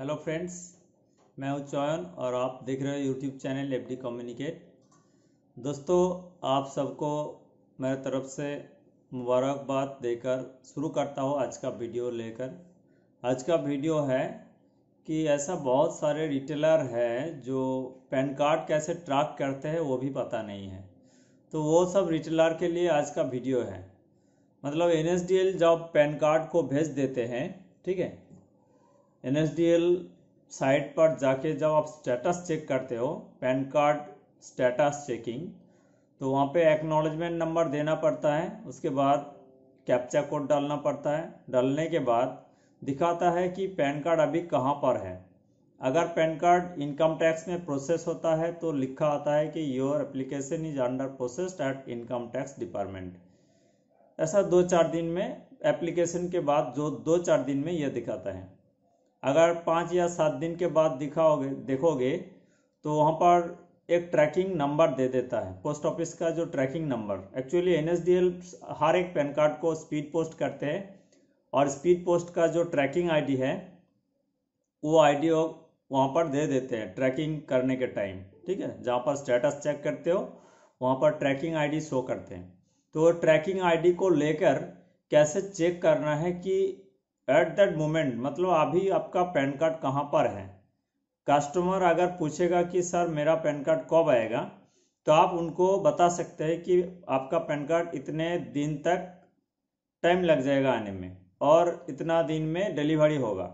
hello friends मैं हूँ चौयन और आप देख रहे हो YouTube channel F D communicate दोस्तों आप सबको मेरे तरफ से मुबारकबाद देकर शुरू करता हूँ आज का वीडियो लेकर आज का वीडियो है कि ऐसा बहुत सारे रिटेलर है जो पैन कार्ड कैसे ट्रैक करते हैं वो भी पता नहीं है तो वो सब रिटेलर के लिए आज का वीडियो है मतलब एन जब पैन कार्ड को भेज देते हैं ठीक है एन साइट पर जाके जब आप स्टेटस चेक करते हो पैन कार्ड स्टेटस चेकिंग तो वहाँ पे एक्नॉलेजमेंट नंबर देना पड़ता है उसके बाद कैप्चा कोड डालना पड़ता है डालने के बाद दिखाता है कि पैन कार्ड अभी कहाँ पर है अगर पैन कार्ड इनकम टैक्स में प्रोसेस होता है तो लिखा आता है कि your application is under processed at income tax department ऐसा दो चार दिन में एप्लीकेशन के बाद जो दो चार दिन में यह दिखाता है अगर पाँच या सात दिन के बाद दिखाओगे देखोगे तो वहाँ पर एक ट्रैकिंग नंबर दे देता है पोस्ट ऑफिस का जो ट्रैकिंग नंबर एक्चुअली एन हर एक पैन कार्ड को स्पीड पोस्ट करते हैं और स्पीड पोस्ट का जो ट्रैकिंग आईडी है वो आईडी वहाँ पर दे देते हैं ट्रैकिंग करने के टाइम ठीक है जहाँ पर स्टेटस चेक करते हो वहाँ पर ट्रैकिंग आईडी शो करते हैं तो ट्रैकिंग आईडी को लेकर कैसे चेक करना है कि एट दैट मोमेंट मतलब अभी आपका पैन कार्ड कहाँ पर है कस्टमर अगर पूछेगा कि सर मेरा पैन कार्ड कब आएगा तो आप उनको बता सकते हैं कि आपका पैन कार्ड इतने दिन तक टाइम लग जाएगा आने में और इतना दिन में डिलीवरी होगा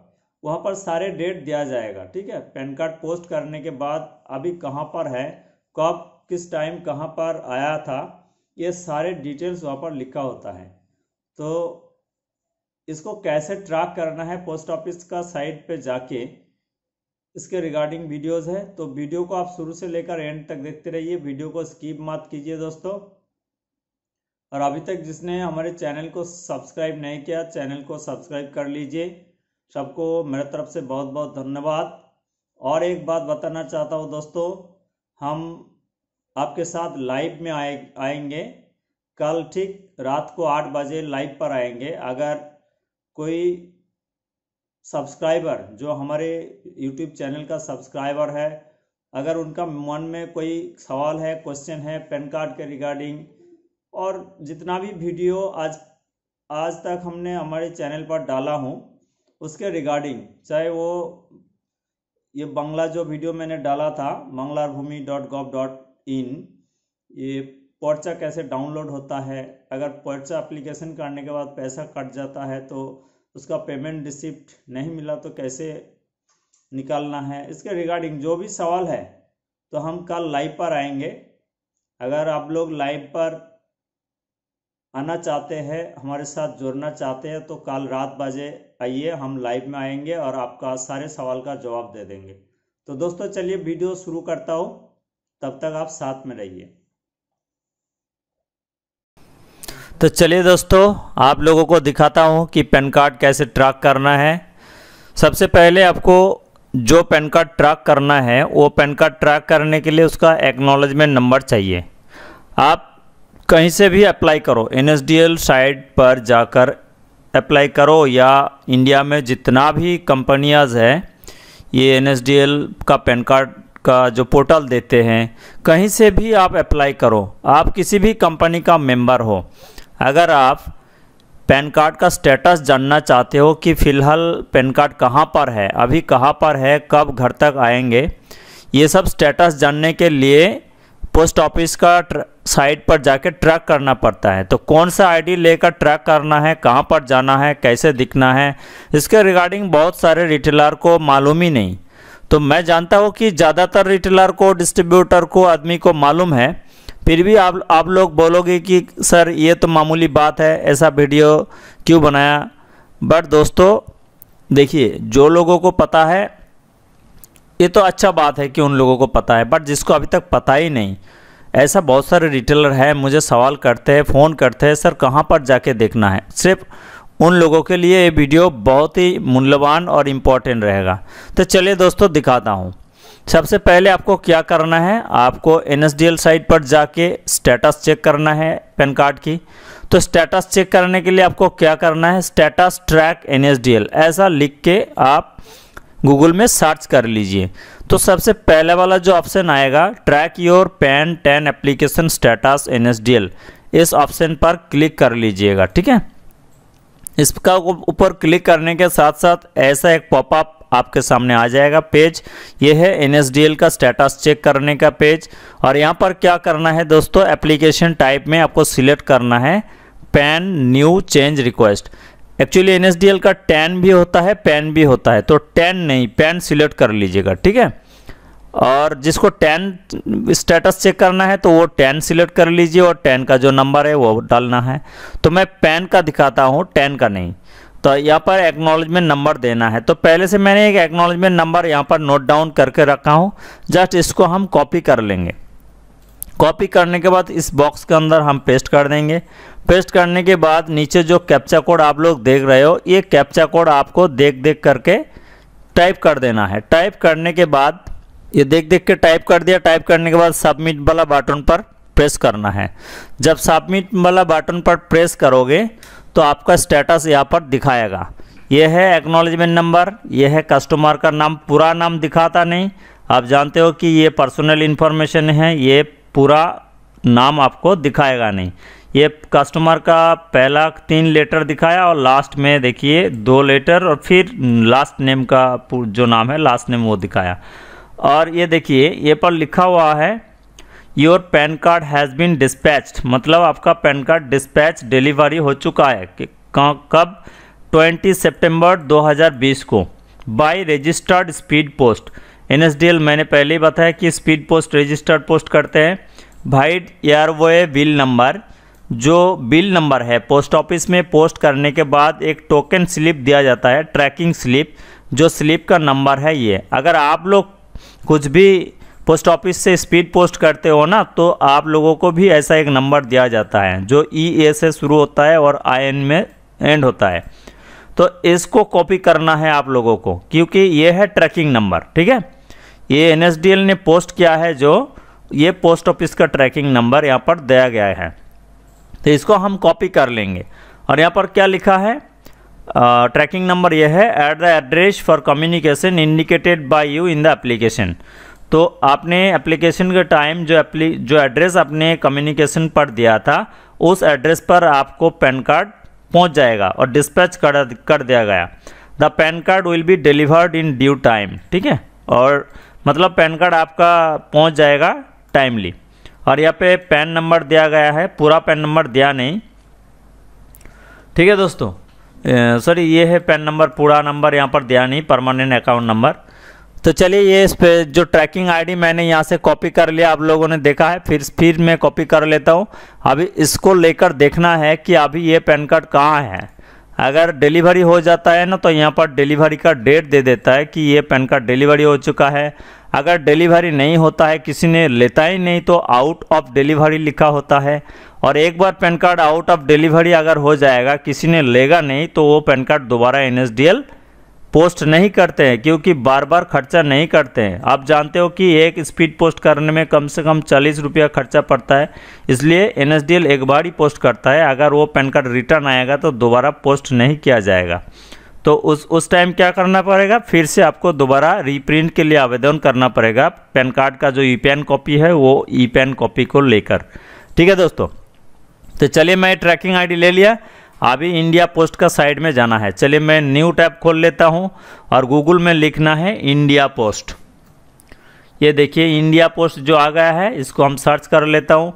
वहाँ पर सारे डेट दिया जाएगा ठीक है पैन कार्ड पोस्ट करने के बाद अभी कहाँ पर है कब किस टाइम कहाँ पर आया था ये सारे डिटेल्स वहाँ पर लिखा होता है तो इसको कैसे ट्रैक करना है पोस्ट ऑफिस का साइट पे जाके इसके रिगार्डिंग वीडियोस है तो वीडियो को आप शुरू से लेकर एंड तक देखते रहिए वीडियो को स्किप मत कीजिए दोस्तों और अभी तक जिसने हमारे चैनल को सब्सक्राइब नहीं किया चैनल को सब्सक्राइब कर लीजिए सबको मेरे तरफ से बहुत बहुत धन्यवाद और एक बात बताना चाहता हूँ दोस्तों हम आपके साथ लाइव में आए आएंगे कल ठीक रात को आठ बजे लाइव पर आएंगे अगर कोई सब्सक्राइबर जो हमारे यूट्यूब चैनल का सब्सक्राइबर है अगर उनका मन में कोई सवाल है क्वेश्चन है पैन कार्ड के रिगार्डिंग और जितना भी वीडियो आज आज तक हमने हमारे चैनल पर डाला हूँ उसके रिगार्डिंग चाहे वो ये बंगला जो वीडियो मैंने डाला था मंगलार भूमि डॉट गॉव डॉट इन ये पर्चा कैसे डाउनलोड होता है अगर पर्चा एप्लीकेशन करने के बाद पैसा कट जाता है तो उसका पेमेंट रिसिप्ट नहीं मिला तो कैसे निकालना है इसके रिगार्डिंग जो भी सवाल है तो हम कल लाइव पर आएंगे अगर आप लोग लाइव पर आना चाहते हैं हमारे साथ जुड़ना चाहते हैं तो कल रात बजे आइए हम लाइव में आएंगे और आपका सारे सवाल का जवाब दे देंगे तो दोस्तों चलिए वीडियो शुरू करता हूँ तब तक आप साथ में रहिए तो चलिए दोस्तों आप लोगों को दिखाता हूँ कि पैन कार्ड कैसे ट्रैक करना है सबसे पहले आपको जो पैन कार्ड ट्रैक करना है वो पैन कार्ड ट्रैक करने के लिए उसका एक्नॉलेजमेंट नंबर चाहिए आप कहीं से भी अप्लाई करो एन साइट पर जाकर अप्लाई करो या इंडिया में जितना भी कंपनियाज है ये एन का पैन कार्ड का जो पोर्टल देते हैं कहीं से भी आप अप्लाई करो आप किसी भी कंपनी का मेंबर हो अगर आप पैन कार्ड का स्टेटस जानना चाहते हो कि फ़िलहाल पैन कार्ड कहाँ पर है अभी कहाँ पर है कब घर तक आएंगे ये सब स्टेटस जानने के लिए पोस्ट ऑफिस का साइट पर जाके ट्रैक करना पड़ता है तो कौन सा आईडी लेकर ट्रैक करना है कहाँ पर जाना है कैसे दिखना है इसके रिगार्डिंग बहुत सारे रिटेलर को मालूम ही नहीं तो मैं जानता हूँ कि ज़्यादातर रिटेलर को डिस्ट्रीब्यूटर को आदमी को मालूम है फिर भी आप आप लोग बोलोगे कि सर ये तो मामूली बात है ऐसा वीडियो क्यों बनाया बट दोस्तों देखिए जो लोगों को पता है ये तो अच्छा बात है कि उन लोगों को पता है बट जिसको अभी तक पता ही नहीं ऐसा बहुत सारे रिटेलर हैं मुझे सवाल करते हैं फ़ोन करते हैं सर कहाँ पर जाके देखना है सिर्फ उन लोगों के लिए ये वीडियो बहुत ही मूल्यवान और इम्पॉर्टेंट रहेगा तो चलिए दोस्तों दिखाता हूँ सबसे पहले आपको क्या करना है आपको एन साइट पर जाके स्टेटस चेक करना है पैन कार्ड की तो स्टेटस चेक करने के लिए आपको क्या करना है स्टेटस ट्रैक एन ऐसा लिख के आप गूगल में सर्च कर लीजिए तो सबसे पहले वाला जो ऑप्शन आएगा track your PAN TAN application status एन इस ऑप्शन पर क्लिक कर लीजिएगा ठीक है इसका ऊपर क्लिक करने के साथ साथ ऐसा एक पॉपअप आपके सामने आ जाएगा पेज ये है एन का स्टेटस चेक करने का पेज और यहाँ पर क्या करना है दोस्तों एप्लीकेशन टाइप में आपको सिलेक्ट करना है PAN new change request actually एन का टेन भी होता है पैन भी होता है तो टेन नहीं पैन सिलेक्ट कर लीजिएगा ठीक है और जिसको टेन स्टेटस चेक करना है तो वो टेन सिलेक्ट कर लीजिए और टेन का जो नंबर है वो डालना है तो मैं पैन का दिखाता हूँ टेन का नहीं तो यहाँ पर एक्नोलॉजमेंट नंबर देना है तो पहले से मैंने एक एक्नोलॉजमेंट नंबर यहाँ पर नोट डाउन करके रखा हूँ जस्ट इसको हम कॉपी कर लेंगे कॉपी करने के बाद इस बॉक्स के अंदर हम पेस्ट कर देंगे पेस्ट करने के बाद नीचे जो कैप्चा कोड आप लोग देख रहे हो ये कैप्चा कोड आपको देख देख करके टाइप कर देना है टाइप करने के बाद ये देख देख के टाइप कर दिया टाइप करने के बाद सबमिट वाला बटन पर प्रेस करना है जब सबमिट वाला बटन पर प्रेस करोगे तो आपका स्टेटस यहाँ पर दिखाएगा यह है एक्नोलिजमेंट नंबर यह है कस्टमर का नाम पूरा नाम दिखाता नहीं आप जानते हो कि ये पर्सनल इन्फॉर्मेशन है ये पूरा नाम आपको दिखाएगा नहीं ये कस्टमर का पहला तीन लेटर दिखाया और लास्ट में देखिए दो लेटर और फिर लास्ट नेम का जो नाम है लास्ट नेम वो दिखाया और ये देखिए ये पर लिखा हुआ है your PAN card has been dispatched मतलब आपका पैन कार्ड डिस्पैच डिलीवरी हो चुका है कि कब 20 सितंबर 2020 को बाय रजिस्टर्ड स्पीड पोस्ट एन मैंने पहले ही बताया कि स्पीड पोस्ट रजिस्टर्ड पोस्ट करते हैं भाइड एयरवे बिल नंबर जो बिल नंबर है पोस्ट ऑफिस में पोस्ट करने के बाद एक टोकन स्लिप दिया जाता है ट्रैकिंग स्लिप जो स्लिप का नंबर है ये अगर आप लोग कुछ भी पोस्ट ऑफिस से स्पीड पोस्ट करते हो ना तो आप लोगों को भी ऐसा एक नंबर दिया जाता है जो ई e ए से शुरू होता है और आई एन में एंड होता है तो इसको कॉपी करना है आप लोगों को क्योंकि ये है ट्रैकिंग नंबर ठीक है ये एन ने पोस्ट किया है जो ये पोस्ट ऑफिस का ट्रैकिंग नंबर यहाँ पर दिया गया है तो इसको हम कॉपी कर लेंगे और यहाँ पर क्या लिखा है ट्रैकिंग नंबर ये है at the address for communication indicated by you in the application तो आपने एप्लीकेशन के टाइम जो एप्ली जो एड्रेस आपने कम्युनिकेशन पर दिया था उस एड्रेस पर आपको पैन कार्ड पहुंच जाएगा और डिस्पैच कर कर दिया गया the PAN card will be delivered in due time ठीक है और मतलब पैन कार्ड आपका पहुंच जाएगा टाइमली और यहाँ पे पैन नंबर दिया गया है पूरा पैन नंबर दिया नहीं ठीक है दोस्तों सॉरी ये है पैन नंबर पूरा नंबर यहाँ पर दिया नहीं परमानेंट अकाउंट नंबर तो चलिए ये इस पे जो ट्रैकिंग आईडी मैंने यहाँ से कॉपी कर लिया आप लोगों ने देखा है फिर फिर मैं कॉपी कर लेता हूँ अभी इसको लेकर देखना है कि अभी ये पैन कार्ड कहाँ है अगर डिलीवरी हो जाता है ना तो यहाँ पर डिलीवरी का डेट दे देता है कि ये पेन कार्ड डिलीवरी हो चुका है अगर डिलीवरी नहीं होता है किसी ने लेता ही नहीं तो आउट ऑफ डिलीवरी लिखा होता है और एक बार PAN card out of delivery अगर हो जाएगा किसी ने लेगा नहीं तो वो पैन कार्ड दोबारा एन पोस्ट नहीं करते हैं क्योंकि बार बार खर्चा नहीं करते हैं आप जानते हो कि एक स्पीड पोस्ट करने में कम से कम चालीस रुपया खर्चा पड़ता है इसलिए एन एक बार ही पोस्ट करता है अगर वो पैन कार्ड रिटर्न आएगा तो दोबारा पोस्ट नहीं किया जाएगा तो उस उस टाइम क्या करना पड़ेगा फिर से आपको दोबारा रीप्रिंट के लिए आवेदन करना पड़ेगा पैन कार्ड का जो ई पैन कॉपी है वो ई पैन कॉपी को लेकर ठीक है दोस्तों तो चलिए मैं ट्रैकिंग आईडी ले लिया अभी इंडिया पोस्ट का साइड में जाना है चलिए मैं न्यू टैब खोल लेता हूँ और गूगल में लिखना है इंडिया पोस्ट ये देखिए इंडिया पोस्ट जो आ गया है इसको हम सर्च कर लेता हूँ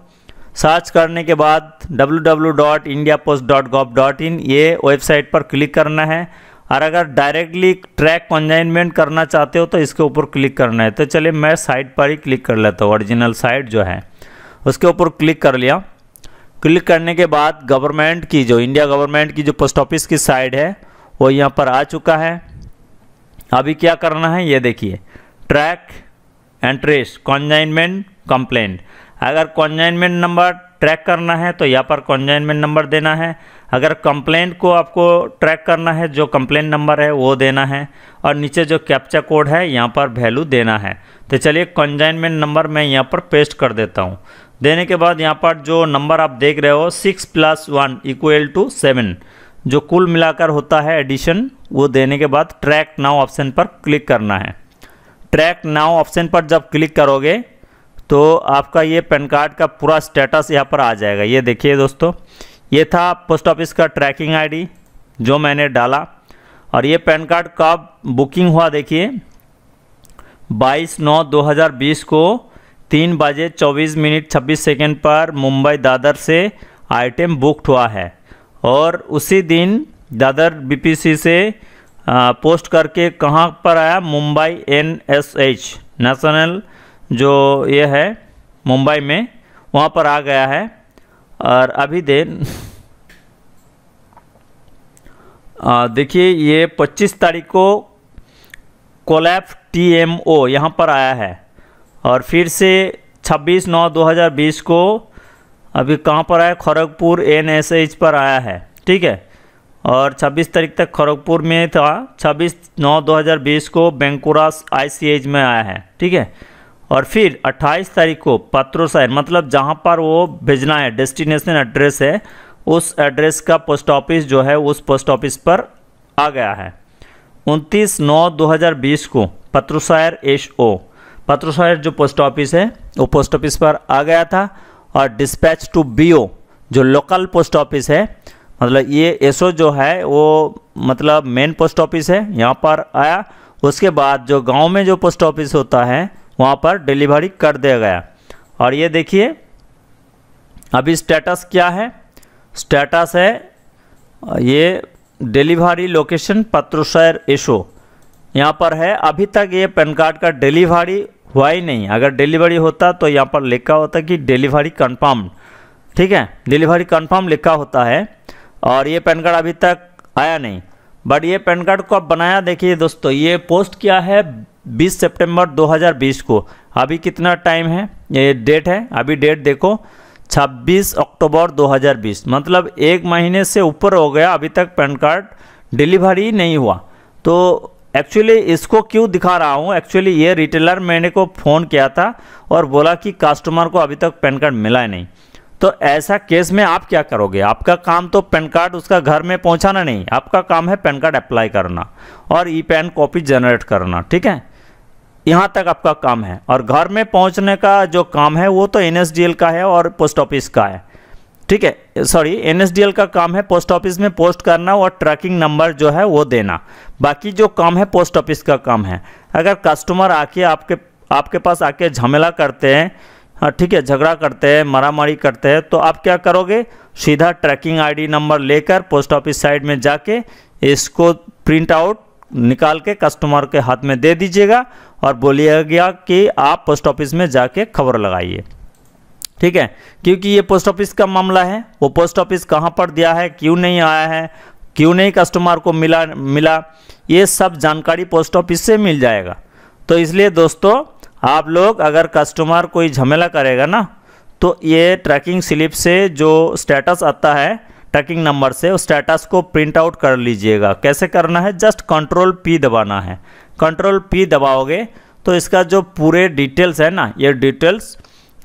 सर्च करने के बाद www.indiapost.gov.in ये वेबसाइट पर क्लिक करना है और अगर डायरेक्टली ट्रैक कंजाइनमेंट करना चाहते हो तो इसके ऊपर क्लिक करना है तो चलिए मैं साइट पर ही क्लिक कर लेता हूँ ओरिजिनल साइट जो है उसके ऊपर क्लिक कर लिया क्लिक करने के बाद गवर्नमेंट की जो इंडिया गवर्नमेंट की जो पोस्ट ऑफिस की साइड है वो यहाँ पर आ चुका है अभी क्या करना है ये देखिए track and trace consignment complaint अगर कॉन्जाइनमेंट नंबर ट्रैक करना है तो यहाँ पर कॉन्जाइनमेंट नंबर देना है अगर कंप्लेंट को आपको ट्रैक करना है जो कंप्लेंट नंबर है वो देना है और नीचे जो कैप्चा कोड है यहाँ पर वैल्यू देना है तो चलिए कॉन्जाइनमेंट नंबर मैं यहाँ पर पेस्ट कर देता हूँ देने के बाद यहाँ पर जो नंबर आप देख रहे हो six plus one equal to seven जो कुल मिलाकर होता है एडिशन वो देने के बाद ट्रैक नाउ ऑप्शन पर क्लिक करना है ट्रैक नाउ ऑप्शन पर जब क्लिक करोगे तो आपका ये पैन कार्ड का पूरा स्टेटस यहाँ पर आ जाएगा ये देखिए दोस्तों ये था पोस्ट ऑफिस का ट्रैकिंग आई जो मैंने डाला और ये पैन कार्ड कब बुकिंग हुआ देखिए 22 नौ 2020 को तीन बजे चौबीस मिनट छब्बीस सेकेंड पर मुंबई दादर से आइटम बुकड हुआ है और उसी दिन दादर बीपीसी से पोस्ट करके कहाँ पर आया मुंबई एनएसएच नेशनल जो ये है मुंबई में वहाँ पर आ गया है और अभी देर देखिए ये 25 तारीख को कोलैप टीएमओ यहाँ पर आया है और फिर से 26 नौ 2020 को अभी कहाँ पर आया खड़गपुर एन एस एच पर आया है ठीक है और 26 तारीख तक खड़गपुर में था 26 नौ 2020 को बेंकुरा आई में आया है ठीक है और फिर 28 तारीख को पत्रोसाइन मतलब जहाँ पर वो भेजना है डेस्टिनेशन एड्रेस है उस एड्रेस का पोस्ट ऑफिस जो है उस पोस्ट ऑफिस पर आ गया है 29 नौ 2020 को पत्रोसायर एस ओ पत्रोसॉयर जो पोस्ट ऑफिस है वो पोस्ट ऑफिस पर आ गया था और डिस्पैच टू बीओ जो लोकल पोस्ट ऑफिस है मतलब ये एसओ जो है वो मतलब मेन पोस्ट ऑफिस है यहाँ पर आया उसके बाद जो गांव में जो पोस्ट ऑफिस होता है वहाँ पर डिलीवरी कर दिया गया और ये देखिए अभी स्टेटस क्या है स्टेटस है ये डिलीवरी लोकेशन पत्रोसैर एशो यहाँ पर है अभी तक ये पैन कार्ड का डिलीवरी वाई नहीं अगर डिलीवरी होता तो यहाँ पर लिखा होता कि डिलीवरी कन्फर्म ठीक है डिलीवरी कन्फर्म लिखा होता है और ये पैन कार्ड अभी तक आया नहीं बट ये पैन कार्ड को अब बनाया देखिए दोस्तों ये पोस्ट किया है 20 सितंबर 2020 को अभी कितना टाइम है ये डेट है अभी डेट देखो 26 अक्टूबर 2020 मतलब एक महीने से ऊपर हो गया अभी तक पैन कार्ड डिलीवरी नहीं हुआ तो एक्चुअली इसको क्यों दिखा रहा हूँ एक्चुअली ये रिटेलर मैंने को फ़ोन किया था और बोला कि कस्टमर को अभी तक पैन कार्ड मिला है नहीं तो ऐसा केस में आप क्या करोगे आपका काम तो पैन कार्ड उसका घर में पहुँचाना नहीं आपका काम है पैन कार्ड अप्लाई करना और ई पैन कॉपी जनरेट करना ठीक है यहाँ तक आपका काम है और घर में पहुँचने का जो काम है वो तो एन का है और पोस्ट ऑफिस का है ठीक है सॉरी एनएसडीएल का काम है पोस्ट ऑफिस में पोस्ट करना और ट्रैकिंग नंबर जो है वो देना बाकी जो काम है पोस्ट ऑफिस का काम है अगर कस्टमर आके आपके आपके पास आके झमेला करते हैं हाँ, ठीक है झगड़ा करते हैं मारामारी करते हैं तो आप क्या करोगे सीधा ट्रैकिंग आईडी नंबर लेकर पोस्ट ऑफिस साइड में जाके इसको प्रिंट आउट निकाल के कस्टमर के हाथ में दे दीजिएगा और बोलिएगा कि आप पोस्ट ऑफिस में जाके खबर लगाइए ठीक है क्योंकि ये पोस्ट ऑफिस का मामला है वो पोस्ट ऑफिस कहाँ पर दिया है क्यों नहीं आया है क्यों नहीं कस्टमर को मिला मिला ये सब जानकारी पोस्ट ऑफिस से मिल जाएगा तो इसलिए दोस्तों आप लोग अगर कस्टमर कोई झमेला करेगा ना तो ये ट्रैकिंग स्लिप से जो स्टेटस आता है ट्रैकिंग नंबर से उस स्टेटस को प्रिंट आउट कर लीजिएगा कैसे करना है जस्ट कंट्रोल पी दबाना है कंट्रोल पी दबाओगे तो इसका जो पूरे डिटेल्स है ना ये डिटेल्स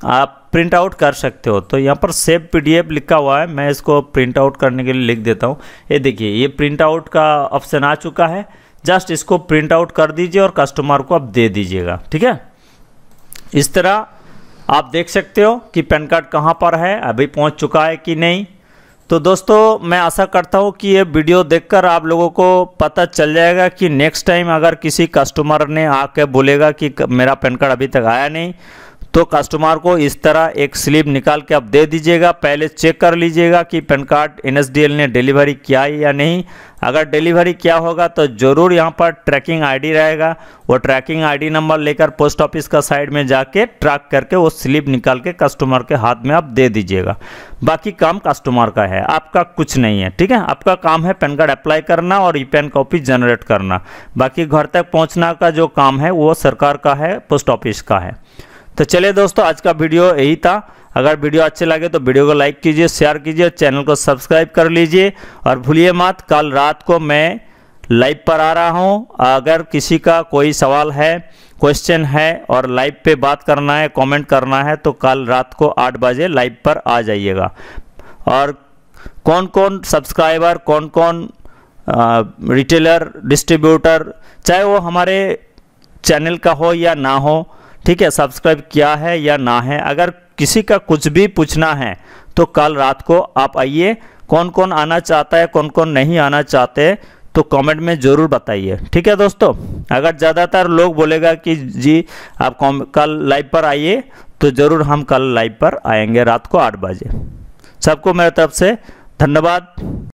आप प्रिंट आउट कर सकते हो तो यहाँ पर सेव पीडीएफ लिखा हुआ है मैं इसको प्रिंट आउट करने के लिए लिख देता हूँ ये देखिए ये प्रिंट आउट का ऑप्शन आ चुका है जस्ट इसको प्रिंट आउट कर दीजिए और कस्टमर को आप दे दीजिएगा ठीक है इस तरह आप देख सकते हो कि पैन कार्ड कहाँ पर है अभी पहुँच चुका है कि नहीं तो दोस्तों मैं आशा करता हूँ कि ये वीडियो देखकर आप लोगों को पता चल जाएगा कि नेक्स्ट टाइम अगर किसी कस्टमर ने आके बोलेगा कि मेरा पैन कार्ड अभी तक आया नहीं तो कस्टमर को इस तरह एक स्लिप निकाल के आप दे दीजिएगा पहले चेक कर लीजिएगा कि पैन कार्ड एन ने डिलीवरी किया है या नहीं अगर डिलीवरी किया होगा तो ज़रूर यहाँ पर ट्रैकिंग आईडी रहेगा वो ट्रैकिंग आईडी नंबर लेकर पोस्ट ऑफिस का साइड में जाके ट्रैक करके वो स्लिप निकाल के कस्टमर के हाथ में आप दे दीजिएगा बाकी काम कस्टमर का है आपका कुछ नहीं है ठीक है आपका काम है पैन कार्ड अप्लाई करना और ई पैन कॉपी जनरेट करना बाकी घर तक पहुँचना का जो काम है वो सरकार का है पोस्ट ऑफिस का है तो चलिए दोस्तों आज का वीडियो यही था अगर वीडियो अच्छे लगे तो वीडियो को लाइक कीजिए शेयर कीजिए और चैनल को सब्सक्राइब कर लीजिए और भूलिए मत कल रात को मैं लाइव पर आ रहा हूँ अगर किसी का कोई सवाल है क्वेश्चन है और लाइव पे बात करना है कमेंट करना है तो कल रात को आठ बजे लाइव पर आ जाइएगा और कौन कौन सब्सक्राइबर कौन कौन रिटेलर डिस्ट्रीब्यूटर चाहे वो हमारे चैनल का हो या ना हो ठीक है सब्सक्राइब किया है या ना है अगर किसी का कुछ भी पूछना है तो कल रात को आप आइए कौन कौन आना चाहता है कौन कौन नहीं आना चाहते तो कमेंट में ज़रूर बताइए ठीक है दोस्तों अगर ज़्यादातर लोग बोलेगा कि जी आप कल लाइव पर आइए तो ज़रूर हम कल लाइव पर आएंगे रात को आठ बजे सबको मेरे तरफ से धन्यवाद